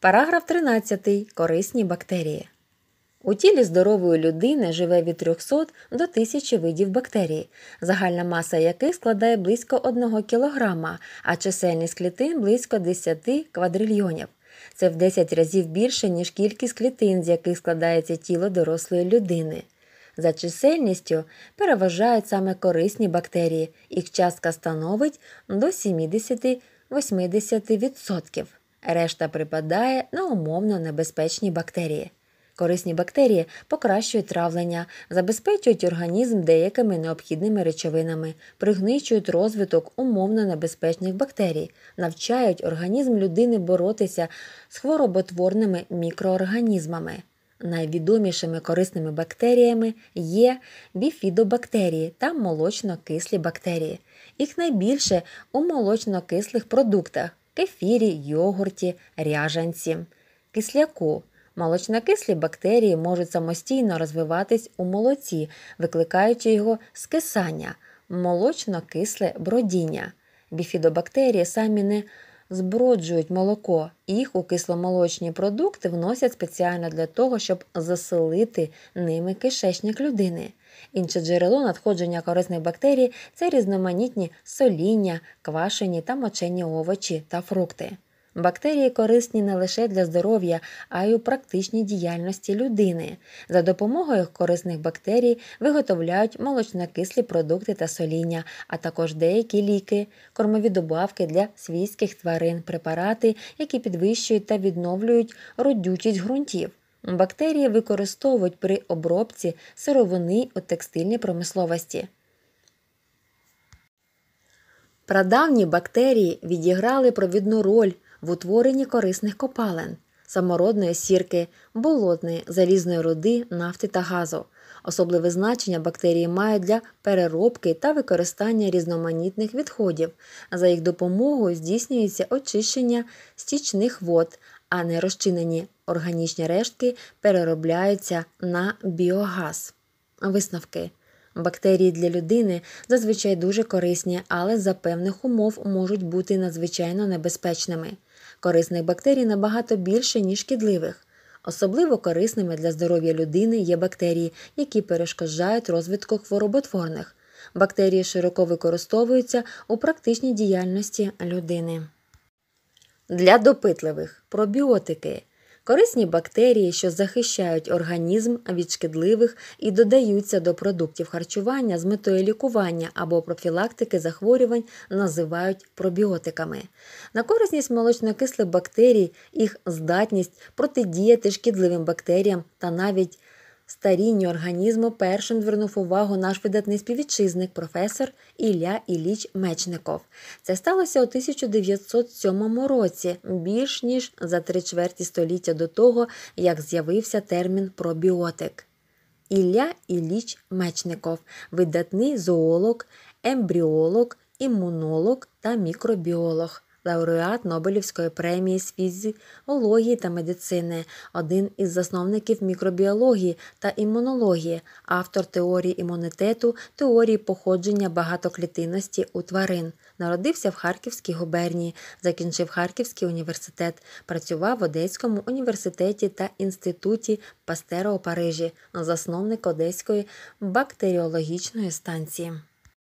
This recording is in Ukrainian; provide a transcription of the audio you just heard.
Параграф 13. Корисні бактерії. У тілі здорової людини живе від 300 до 1000 видів бактерій, загальна маса яких складає близько 1 кг, а чисельність клітин близько 10 квадрильйонів. Це в 10 разів більше, ніж кількість клітин, з яких складається тіло дорослої людини. За чисельністю переважають саме корисні бактерії, їх частка становить до 70-80% решта припадає на умовно небезпечні бактерії. Корисні бактерії покращують травлення, забезпечують організм деякими необхідними речовинами, пригничують розвиток умовно небезпечних бактерій, навчають організм людини боротися з хвороботворними мікроорганізмами. Найвідомішими корисними бактеріями є біфідобактерії та молочно-кислі бактерії. Їх найбільше у молочно-кислих продуктах, кефірі, йогурті, ряжанці, кисляку. Молочнокислі бактерії можуть самостійно розвиватись у молоці, викликаючи його скисання, молочно-кисле бродіння. Біфідобактерії самі не зброджують молоко, їх у кисломолочні продукти вносять спеціально для того, щоб заселити ними кишечник людини. Інше джерело надходження корисних бактерій це різноманітні соління, квашені та мочені овочі та фрукти. Бактерії корисні не лише для здоров'я, а й у практичній діяльності людини. За допомогою корисних бактерій виготовляють молочнокислі продукти та соління, а також деякі ліки, кормові добавки для свійських тварин, препарати, які підвищують та відновлюють родючість ґрунтів. Бактерії використовують при обробці сировини у текстильній промисловості. Прадавні бактерії відіграли провідну роль в утворенні корисних копалин, самородної сірки, болотної, залізної руди, нафти та газу. Особливе значення бактерії мають для переробки та використання різноманітних відходів. За їх допомогою здійснюється очищення стічних вод, а не розчинені органічні рештки переробляються на біогаз. Висновки. Бактерії для людини зазвичай дуже корисні, але за певних умов можуть бути надзвичайно небезпечними корисних бактерій набагато більше, ніж шкідливих. Особливо корисними для здоров'я людини є бактерії, які перешкоджають розвитку хвороботворних. Бактерії широко використовуються у практичній діяльності людини. Для допитливих пробіотики Корисні бактерії, що захищають організм від шкідливих і додаються до продуктів харчування з метою лікування або профілактики захворювань, називають пробіотиками. На корисність молочнокислих бактерій, їх здатність протидіяти шкідливим бактеріям та навіть старінню організму першим звернув увагу наш видатний співвітчизник, професор Ілля Іліч Мечников. Це сталося у 1907 році, більш ніж за три чверті століття до того, як з'явився термін пробіотик. Ілля Іліч Мечников, видатний зоолог, ембріолог, імунолог та мікробіолог лауреат Нобелівської премії з фізіології та медицини, один із засновників мікробіології та імунології, автор теорії імунітету, теорії походження багатоклітинності у тварин. Народився в Харківській губернії, закінчив Харківський університет, працював в Одеському університеті та інституті Пастера у Парижі, засновник Одеської бактеріологічної станції.